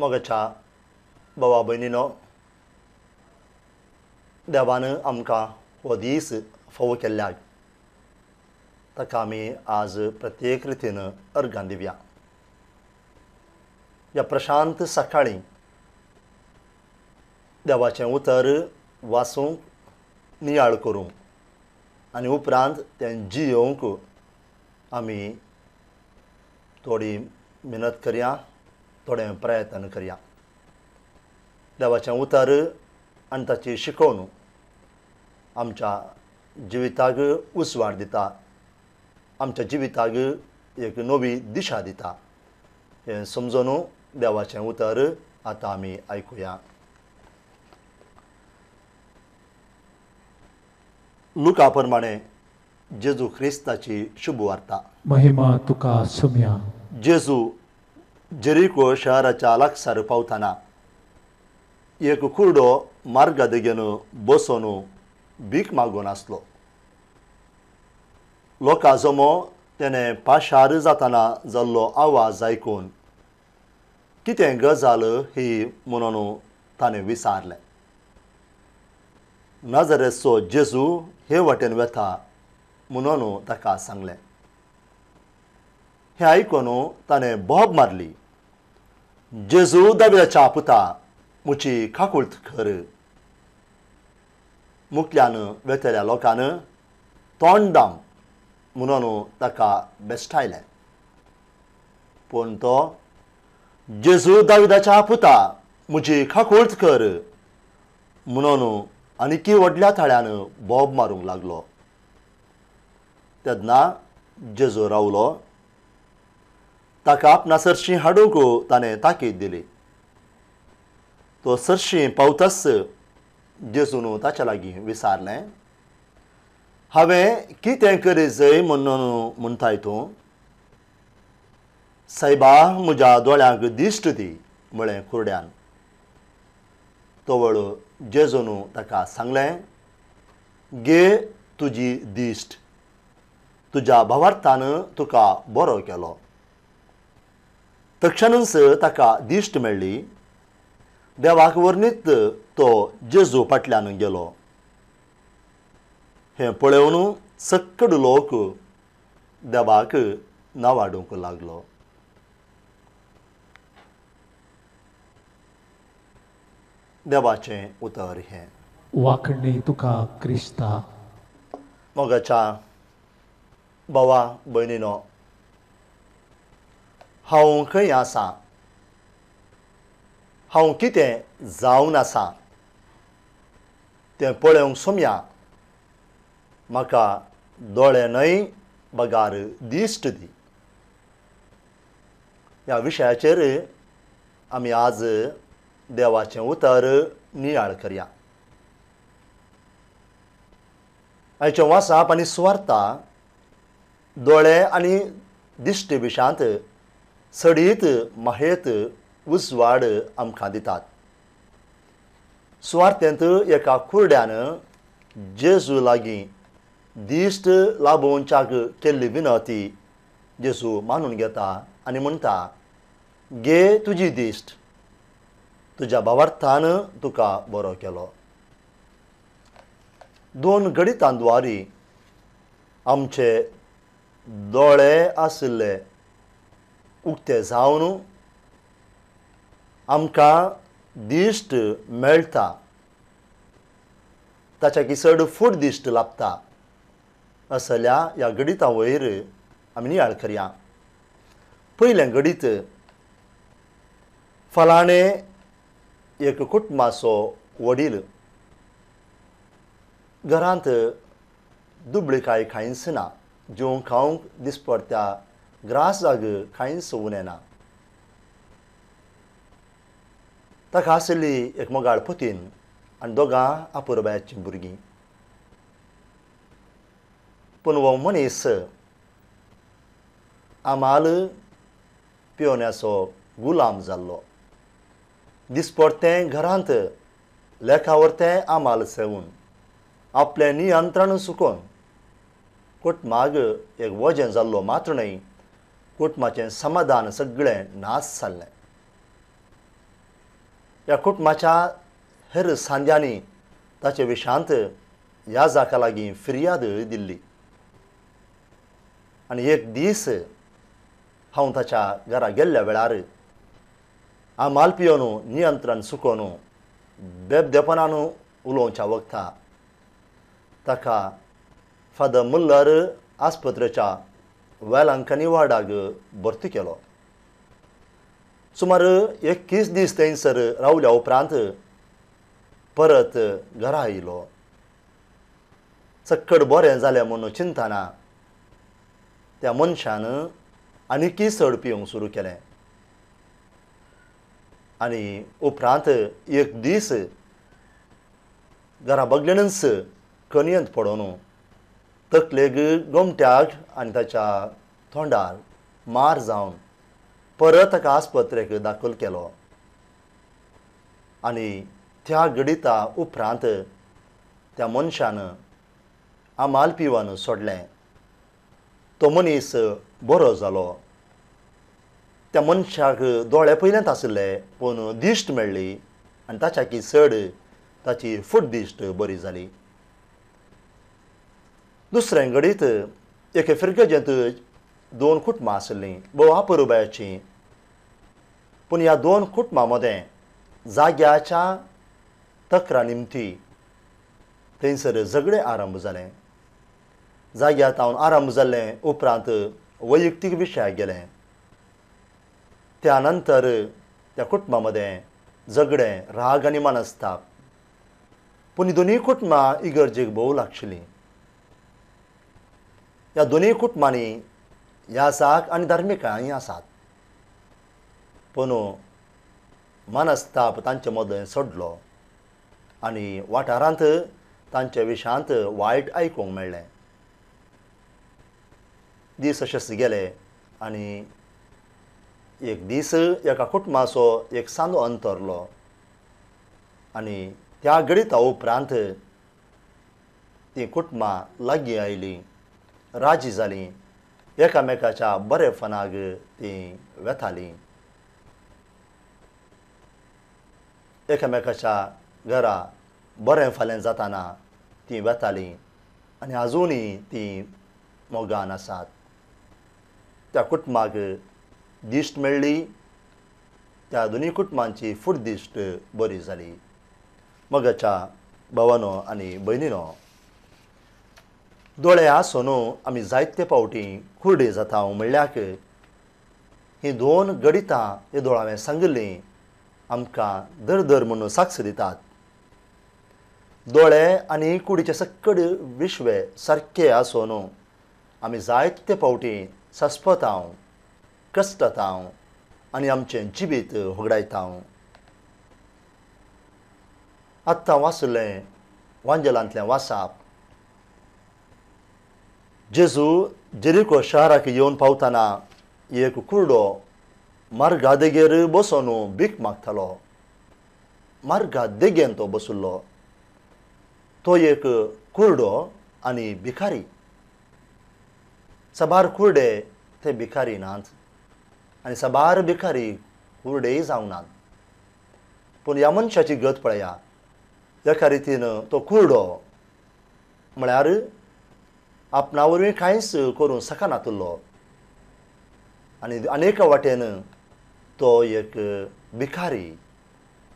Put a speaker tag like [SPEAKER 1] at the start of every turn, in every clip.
[SPEAKER 1] मगाच्या भावा भयणीनो देवान आमकां हो दीस फोव ताका आमी आज प्रत्येक रितीन अर्घां दिवया ह्या प्रशांत सकाळी देवाचें उतर वाचूंक नियाळ करूंक आनी उपरांत तें जियोवंक आमी थोडी मेहनत करया थोडे प्रयत्न करया देवाचें उतार आनी ताची आमचा आमच्या जिविताक उसवाड दिता आमच्या जिविताक एक नवी दिशा दिता हे समजून देवाचें उतर आतां आमी आयकुया लुका प्रमाणे जेजू ख्रिस्ताची शुभवार्ता महिमा तुका सुम्या जेजू जरीको शहराच्या लागसार पावताना एक कुर्डो मार्गा देगेन बसून भीक मागून आसलो तेने जमो पाशार जाताना जल्लो आवाज आयकून कितें गजाल ही म्हणून ताणें विचारलें सो जेजू हे वाटेन वेता म्हणून ताका सांगले हे आयकून ताणें बॉब मारली जेजू दाबिद पुता मुची खाकुळत कर मुखल्यानं वेतल्या लोकां तोंड दाम म्हणून ताका बेष्ट आले पण तो जेजू दाबिद पुता मुची खाकुळत ख म्हणून आणखी वडल्या थाळ्यानं बॉब मारूक लागलो तेदना जेजू रावलो ताका आपणा सरशीं हाडूंक ताणें ताकीद दिली तो सरशीं पावतस जेजून ताच्या लागीं विसारलें हांवें कितें करी जै म्हणून म्हणटाय तूं सायबा म्हज्या दोळ्यांक दिश्ट दी म्हळें कुरड्यान तवळ जेजून ताका सांगलें गे तुजी दिश्ट तुज्या भावार्थान तुका बरो केलो ತಕ್ಷಣನ್ಸ ताका दिश्ट मेळ्ळी देवाक वर्णीत तो जेजू फाटल्यान गेलो हे पळोवन सक्कड लोक देवाक नावाडूंक लागलो देवाचे उतर हे वाखणी तुका क्रिस्ता मोगाच्या भावा भयणीनो हांव खंय आसा हांव कितें जावन आसा तें पळोवंक सोमया म्हाका दोळे न्हय बगार दिश्ट दी ह्या विशयाचेर आमी आज देवाचें उतर नियाळ करया आयच्या वासाप आनी स्वार्था दोळे आनी दिश्टी विशांत सडीत माहेत उसवाड आमकां दितात सुवार्थेंत एका कुर्ड्यान जेजू लागीं दिश्ट लाबोवंच्याक केल्ली विनंती जेजू मानून घेता आनी म्हणटा गे तुजी दिश्ट तुज्या भावार्थान तुका बरो केलो दोन गडी तांदवारी आमचे दोळे आसले उक्तें जावन आमकां दिश्ट मेळटा ताच्या किसड फूट दिश्ट लाबता असल्या ह्या गणिता वयर आमी नियाळ करया पयलें गणीत फलाणे एक कुटुंबाचो वडील घरांत दुबळी कांय खायच ना जेवंक खावंक ग्रास 그라스아그 카인스 우네나 ताका एक एकमेकाळ पुतीन आनी दोगां आपुरबायाची भुरगीं पूण मनेस, मनीस आमाल पियोन्याचो गुलाम जाल्लो दिसपडतें घरांत लेखावरतें आमाल सवून आपलें नियंत्रण कोट माग एक वजें जाल्लो मात्र न्हय कुटुंबाचें समाधान सगळें नास जाल्लें या कुटुंबाच्या हेर सांज्यांनी ताचे विशांत ह्या जाका लागीं फिर्याद दिल्ली आनी एक दीस हांव ताच्या घरा गेल्ल्या वेळार हांव मालपियो नियंत्रण सुको बेबदेपणान उलोवच्या वखदा ताका फादर मुल्लर आस्पत्रेच्या वेलांकांनी वाडाग भरती केलो सुमार एकवीस दीस थंयसर रावल्या उपरांत परत घरा आयलो चक्कड बरें जालें म्हणून चिंताना त्या मनशान आनिकी चड पिवंक सुरू केलें आनी उपरांत एक दीस घरा बगलेनच कनयंत पडून तकलेक गोमट्याक आणि त्याच्या थोंडार मार जावन परत ताका आस्पत्रेक दाखल केलो आणि त्या गडिता उपरांत त्या मनशान आमाल पिवान सोडले तो मनीस बरो जालो त्या मनशाक दोळे पयल्यांत आसले पूण दिश्ट मेळ्ळी आनी ताच्याकी चड ताची फुट दिश्ट बरी जाली दुसरें घडीत एके फिरक्यो दोन खूट मा आशिल्लीं भोवा परुबायाची पूण ह्या दोन खूट मामोदें जाग्याच्या तक्रा निमती थंयसर झगडे आरंभ जालें जाग्या हावन आरंभ झाले उपरांत वैयक्तीक विशयाक गेले त्या नंतर त्या कुटुंबा मदें झगडें राग आनी मनस्ताप पूण दोन्ही कुटुंबां इगर्जेक भोव लागशिल्लीं या दोनूय कुटुंबांनी ह्यासाक आणि धार्मिकांनी आसात पण मनस्ताप तांचे मदें सोडलो आणि वाठारांत तांच्या विशांत वायट आयकूंक मेळ्ळें दीस अशेच गेले आणि एक दीस एका कुटुंबाचो एक सांदो अंतरलो आणि त्या घडिता उपरांत ती कुटुंबां लागीं आयलीं राजी जाली एकामेकाच्या फनाग ती वेतालीं एकामेकाच्या घरा बरे फाल्यां जाताना ती वेताली आनी अजूनही ती मोगान आसात त्या कुटुंबाक दिश्ट मेळ्ळी त्या दोनी कुटुंबांची दिश्ट बरी जाली मगाच्या भावानो आनी भयणीनो दोळे आसोनो आमी जायते पावटी कुर्डे जाता म्हणल्याक हीं दोन गणितां हे दोळ हांवें सांगिल्लीं आमकां दर दर म्हणून साक्ष दितात दोळे आनी कुडीचे सकड विश्व सारके आसून आमी जायते पावटी सास्पतांव कश्टतांव आनी आमचें जिबीत होगडायतांव आत्तां वाचलें वांजलांतलें वासाप जेजू जरीको शहरात येऊन पवतना एक कुर्डो मार्गा देगेर बसून भीक मागताला मार्गा देगेन तो बसुल्लो तो एक कुर्डो आणि भिकारी सबार कुर्डे ते भिकारी नात आणि सबार भिकारी कुर्डे जाऊ नात पण या मनशाची गत पळया एका रितीनं तो कुर्डो म्हणजे आपणा वरवीं कांयच करूं नातुल्लो आनी अनेक वाटेन तो एक भिकारी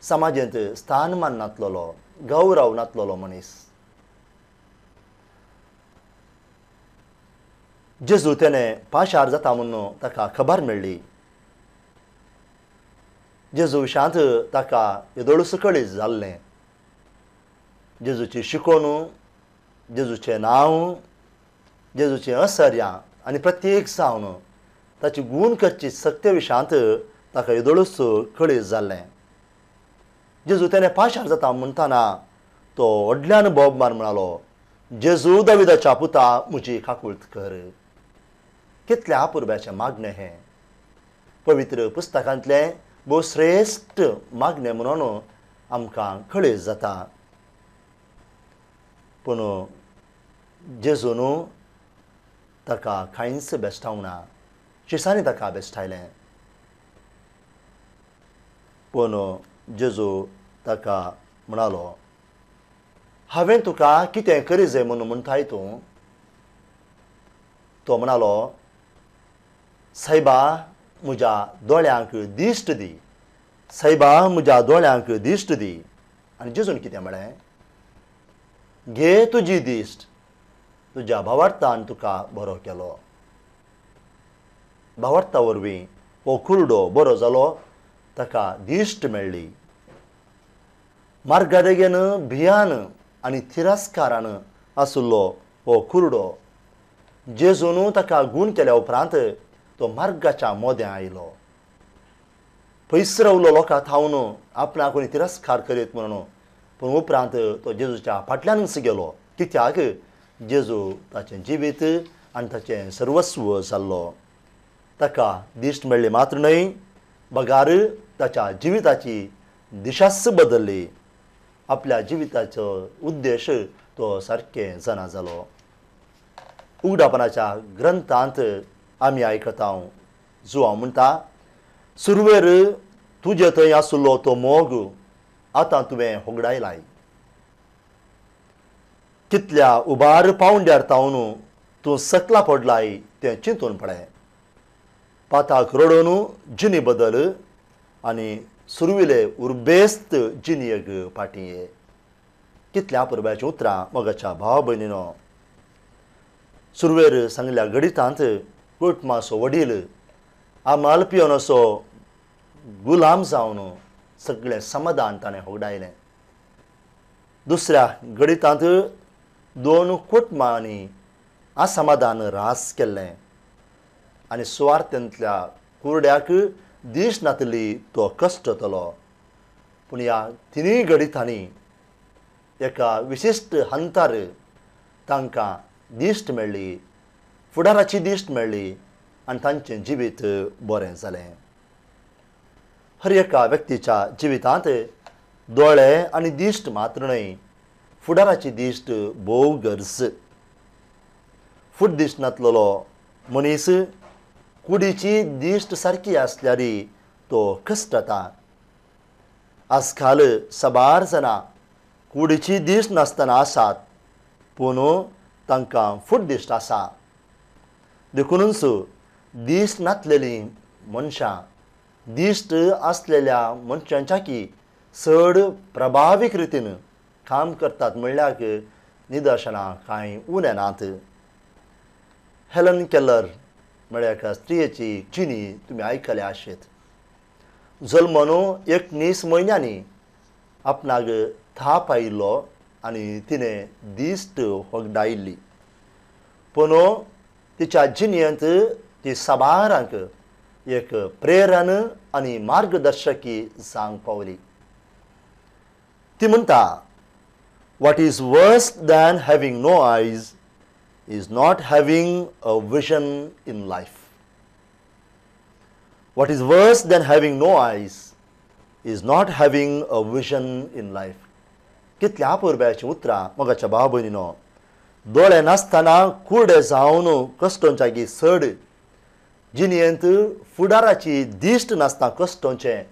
[SPEAKER 1] समाजांत स्थान नातलोलो गौरव नातलोलो मनीस जेजू तेणे पाशार जाता म्हणून ताका खबर मेळ्ळी जेजू शांत ताका येदोळ सकळी जाल्लें जेजूची शिकोनू जेजूचें नांव जेजूचें असर्यां आणि प्रत्येक सावन ताची गूण करची सत्य विशांत ताका येदोळूच खळी जाल्लें जेजू तेणें पाशार जाता म्हणटाना तो व्हडल्यान बॉब मार म्हणालो जेजू दाविदाच्या पुता म्हजी काकुळत कर कितल्या अपुर्ब्याचें मागणें हें पवित्र पुस्तकांतलें भोव श्रेश्ठ मागणें म्हणून आमकां कळेस जाता पूण जेजू न्हू taka kainsi bestawna chisani taka bestailen pono जेजू ताका म्हणालो हांवें तुका कितें करी जाय म्हणून म्हणताय तूं तो म्हणालो सायबा म्हज्या दोळ्यांक दिश्ट दी सायबा म्हज्या दोळ्यांक दिश्ट दी आनी जेजून कितें म्हळें घे तुजी दिश्ट तुझ्या भावार्थान तुका बरो केलो भावार्था वरवीं हो कुर्डो बरो जालो ताका दिश्ट मेळ्ळी मार्गादेगेन भियान आनी तिरस्कारान आसुल्लो हो कुर्डो जेजून ताका गूण केल्या उपरांत तो मार्गाच्या मोद्या आयलो पयस रावलो लोकां थावन आपणाक कोणी तिरस्कार करीत म्हणून पूण उपरांत तो जेजूच्या फाटल्यानच गेलो कित्याक जेजू ताचें जिवीत आनी ताचें सर्वस्व जाल्लो ताका दिश्ट मेळ्ळें मात्र न्हय बगार ताच्या जिविताची दिशास बदल्ली आपल्या जिविताचो उद्देश तो सारकें जाणा जालो उगडापणाच्या ग्रंथांत आमी आयकता जो हांव म्हणटा सुरवेर तुजे थंय आसलो तो मोग आतां तुवें होगडायलाय कितल्या उबार पावंड्यार तावनू तूं सकला पडलाय तें चिंतून पळय पाताक रडोन जिनी बदल आनी सुरविले उर्बेस्त जिनयेक पाटये कितल्या पुरब्याचीं उतरां मगाच्या भाव भयणीनो सुरवेर सांगल्या गणितांत गोटमासो वडील आमाल पियोन असो गुलाम जावन सगळें समाधान ताणें होगडायलें दुसऱ्या गडितांत दोन कुटुंबांनी असमाधान रास केल्लें आनी सुवार्थेंतल्या कुरड्याक दीश नातली तो कश्ट जातलो पूण ह्या तिनूय गणितांनी एका विशिश्ट हंतार तांकां दिश्ट मेळ्ळी फुडाराची दिश्ट मेळ्ळी आनी तांचें जिवीत बरें जालें हर एका व्यक्तीच्या जिवितांत दोळे आनी दिश्ट मात्र न्हय फुडाराची दिश्ट भोव गर्स दिश्ट दिसनातलो मनीस कुडीची दिश्ट सारकी आसल्यारी तो खस्टता आजकाल सबार जाणां कुडीची दिश्ट नासतना आसात पूण तांकां फूट दिश्ट आसा देखुनूच दिश्ट नातलेली मनशां दिश्ट आसलेल्या मनशांच्या की चड प्रभावीक रितीन काम करतात म्हणल्यार निदर्शना कांय उने नात हेलन केलर म्हळ्यार स्त्रियेची जिनी तुमी आयकल्या आशेत जल्मनो नीस म्हयन्यांनी आपणाक थाप आयिल्लो आनी तिणें दिश्ट होगडायिल्ली पण तिच्या जिन्यांत ती साबारांक एक प्रेरण आनी मार्गदर्शकी सांग पावली ती म्हणता What is worse than having no eyes is not having a vision in life. What is worse than having no eyes is not having a vision in life. कितल्या परब्याची उतरां मगाच्या भाव भयणीनो दोळे नासतना कुर्डे जावन कश्टोंच्यागी सड जिणेंत फुडाराची दिश्ट नासता कश्टोंचें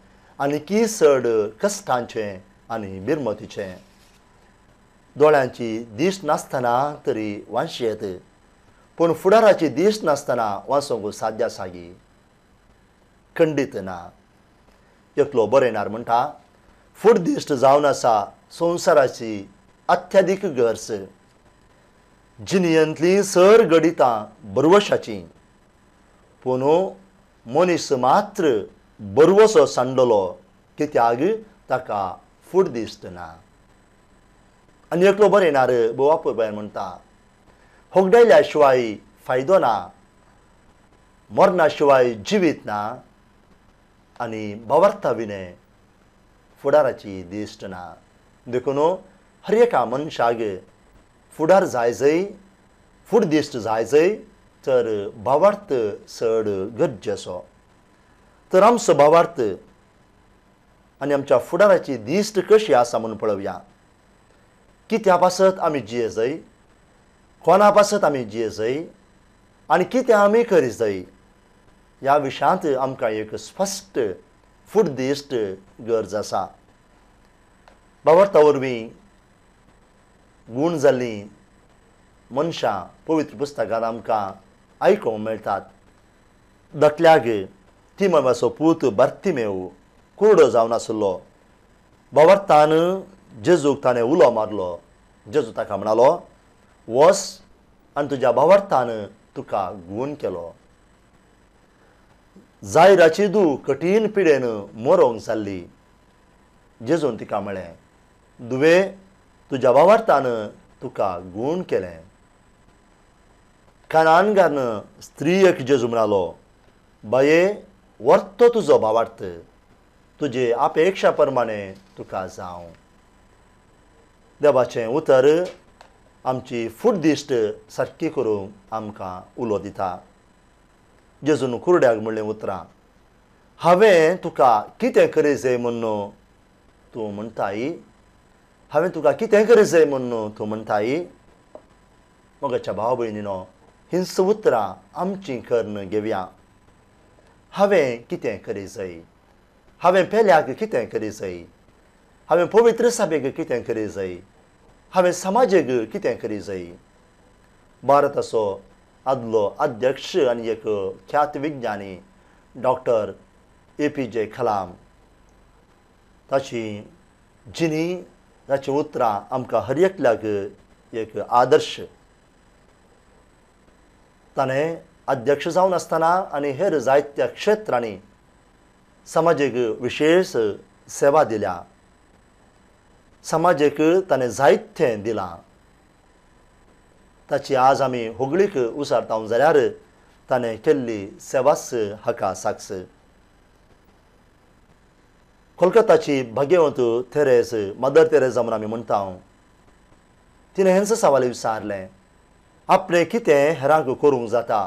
[SPEAKER 1] आनी की सड कश्टांचें आनी निर्मतीचें दोळ्यांची दिस नासतना तरी वांश येत पूण फुडाराची दिस नासतना वांसोंग साद्या सागी खंडीत ना एकलो येणार म्हणटा फुड दिश्ट जावन आसा संवसाराची अत्याधीक गर्स जिनयंतली सर गडितां बरवशाची पूण मनीस मात्र बरवसो सांडलो कित्याक ताका फुड दिश्ट ना आणि एकलो बरें येणार बो बोवा पळय म्हणता होगडायल्या शिवाय फायदो ना मरणा शिवाय जिवीत ना आणि भावार्था विनय फुडाराची दिश्ट ना देखून हर एका मनशाग फुडार जाय जय फुड दिश्ट जाय जय तर भावार्थ चड गरजेचो तर आमचो भावार्थ आणि आमच्या फुडाराची दिश्ट कशी आसा म्हणून पळोवया कित्या पासत आमी जियेजय कोणा पासत आमी जियेजय आनी कितें आमी जाय ह्या विशयांत आमकां एक स्पश्ट फुडदिश्ट गरज आसा बाबर्ता वरवीं गूण जाल्लीं मनशां पवित्र पुस्तकांत आमकां आयकूंक मेळटात दटल्याक तिमोवाचो पूत बर्तिमेव कुरडो जावन आसलो बोवर्तान जेजूक ताणें उलो मारलो जेजू ताका म्हणालो वस आनी तुज्या भावार्थान तुका गुण केलो जायराची दू कठीण पिडेन मरोवंक जाल्ली जेजून तिका म्हळें दुवे तुज्या भावार्थान तुका गुण केलें कानान घान जेजू म्हणालो बाये वर्तो तुजो भावार्थ तुजे अपेक्षा प्रमाणे तुका जावं देवाचें उतर आमची दिश्ट सारकी करूंक आमकां उलो दिता जेजून कुर्ड्याक म्हणलें उतरां हांवें तुका कितें म्हण म्हणून तूं म्हणटा आई हांवें तुका कितें म्हण न्हू तूं म्हणटा आई मोगाच्या भाव भयणीनो हिंस उतरां आमची कर्ण घेवया हांवें कितें करिचय हांवें पेल्याक कितें जाय हांवें पवित्र सभेक कितें करी जाय हांवें समाजाक कितें करी जाय भारताचो आदलो अध्यक्ष आनी एक ख्यात विज्ञानी डॉक्टर ए पी जे कलाम ताची जिणी ताचीं उतरां आमकां हर एकल्याक एक आदर्श ताणें अध्यक्ष जावन आसतना आनी हेर जायत्या क्षेत्रांनी समाजाक विशेष सेवा दिल्या समाजाक ताणें जायतें दिलां ताची आज आमी होगळीक उसारता जाल्यार ताणें केल्ली सेवास हका साक्ष कोलकाताची भाग्यवंत थेरेस मदर थेरेस म्हणून आमी म्हणटा तिणें हेंच सवाल विचारले आपलें कितें हेरांक करूंक जाता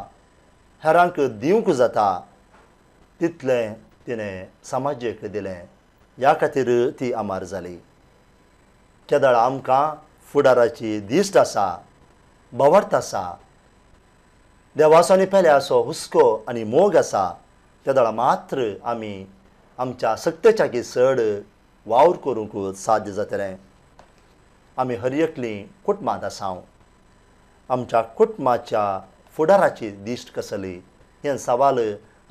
[SPEAKER 1] हेरांक दिवंक जाता तितलें तिणें समाजेक दिलें ह्या खातीर ती आमार जाली केदळ आमकां फुडाराची दिश्ट आसा भवर्थ आसा देवासोनी पेल्या असो हुस्को आनी मोग आसा केदळ मात्र आमी आमच्या सक्तेच्या सड वावर करूंकूच साध्य जातले आमी एकली कुटुंबांत आसांव आमच्या कुटुंबाच्या फुडाराची दिश्ट कसली हे सवाल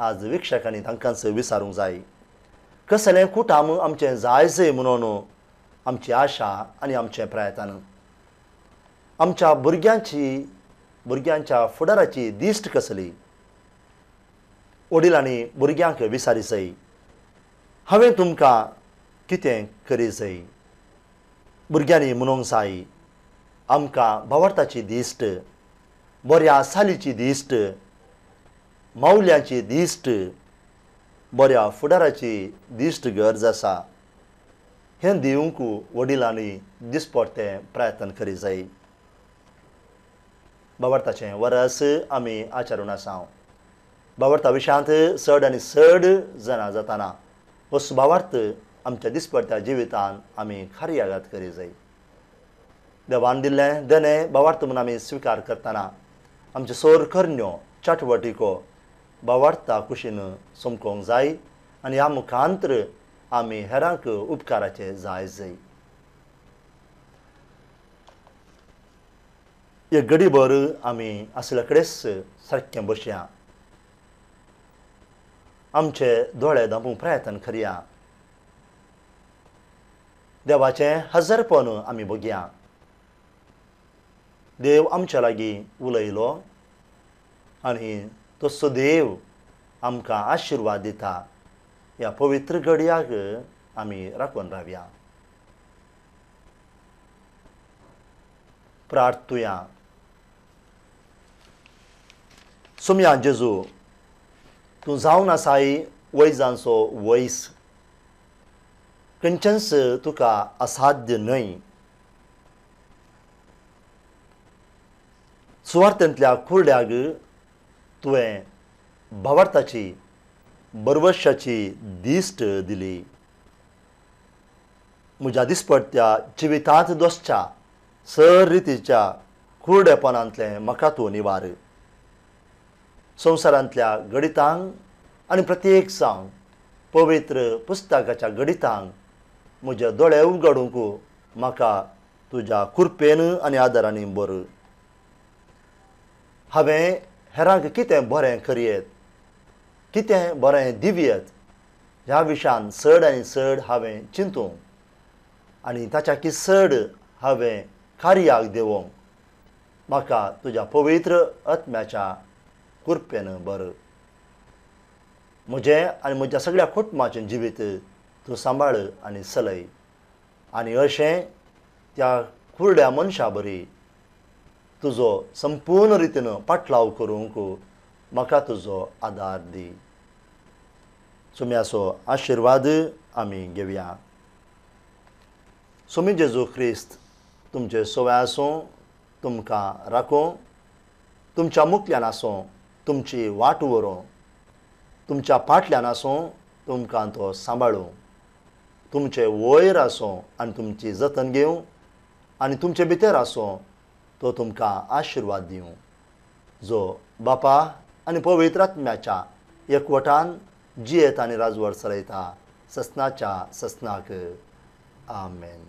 [SPEAKER 1] आज विक्षकांनी तांकां विचारूंक जाय कसलें कुटाम आमचें जायजय म्हणून आमची आशा आनी आमचे प्रयत्न आमच्या भुरग्यांची भुरग्यांच्या फुडाराची दिश्ट कसली वडिलांनी भुरग्यांक विचारिसय हांवें तुमकां कितें करिसय भुरग्यांनी म्हणूंक जाय आमकां भवार्थाची दिश्ट बऱ्या सालीची दिश्ट मौल्याची दिश्ट बऱ्या फुडाराची दिश्ट गरज आसा हे दिवंकू वडिलांनी दिसपट्टें प्रयत्न करी जाय बाबर्ताचे वरस आम्ही आचारून आसा बाबर्ता विशांत चड आणि सड जणां जाताना हो सुभावार्थ आमच्या दिसपट्या जिवितान आमी आघात करी जाय देवान दिल्लें देणे भावार्थ म्हणून आमी स्विकार करतना सोर कर्ण्यो चटवटीको बाबार्था कुशीन सोमकोंक जाय आणि ह्या मुखांत्र आमी हेरांक उपकाराचे zaizei. ये गडीभर आमी असले कडेच सारकें बसया आमचे दोळे दामूंक प्रयत्न करया देवाचें हजरपण आमी बघया देव आमच्या लागीं उलयलो आनी तो देव आमकां आशिर्वाद दिता या पवित्र घडयाक आम्ही राखून राव्या प्रार्थुया सुम्या जेजू तूं जावन आसाय वैजांचो वैस खंयच्यास तुका असाध्य न्हय सुवार्थांतल्या कुर्ड्याक तुवें भवार्थाची बरवशाची दिष्ट दिली म्हज्या दिसपट्ट्या जिवितांत दोसच्या सर रितीच्या खुर्डेपणांतले म्हाका तूं निवार संवसारांतल्या गणितांक आनी प्रत्येक सांग पवित्र पुस्तकाच्या गणितांक म्हजे दोळे उगडूंक म्हाका तुज्या कुर्पेन आनी आदारांनी बरो हांवें हेरांक कितें बरें करयेत कितें बरें दिव्यत ह्या विशयान सड आनी सड हांवें चिंतूं आनी ताच्या सड हांवें कार्याक देवूंक म्हाका तुज्या पवित्र आत्म्याच्या कृपेन बर म्हजें आनी म्हज्या सगळ्या कुटुंबाचें जिवीत तूं सांबाळ आनी सलय आनी अशें त्या कुरड्या मनशा बरी तुजो संपूर्ण रितीन पाटलाव करूंक म्हाका जो आदार दी सुम्यासो आशीर्वाद आमी घेवया सुमी जेजू ख्रिस्त तुमचे आसूं तुमकां राखो तुमच्या मुखल्यान आसूं तुमची वाट व्हरूं तुमच्या पाटल्यान आसूं तुमकां तो सांबाळूं तुमचे वयर आसूं आनी तुमची जतन घेवं आनी तुमचे भितर आसूं तो तुमकां आशिर्वाद दिवं जो बापा आनी पवित्रात्म्याच्या एकवटान जियेत आनी राजवड चलयता ससनाच्या ससनाक आमेन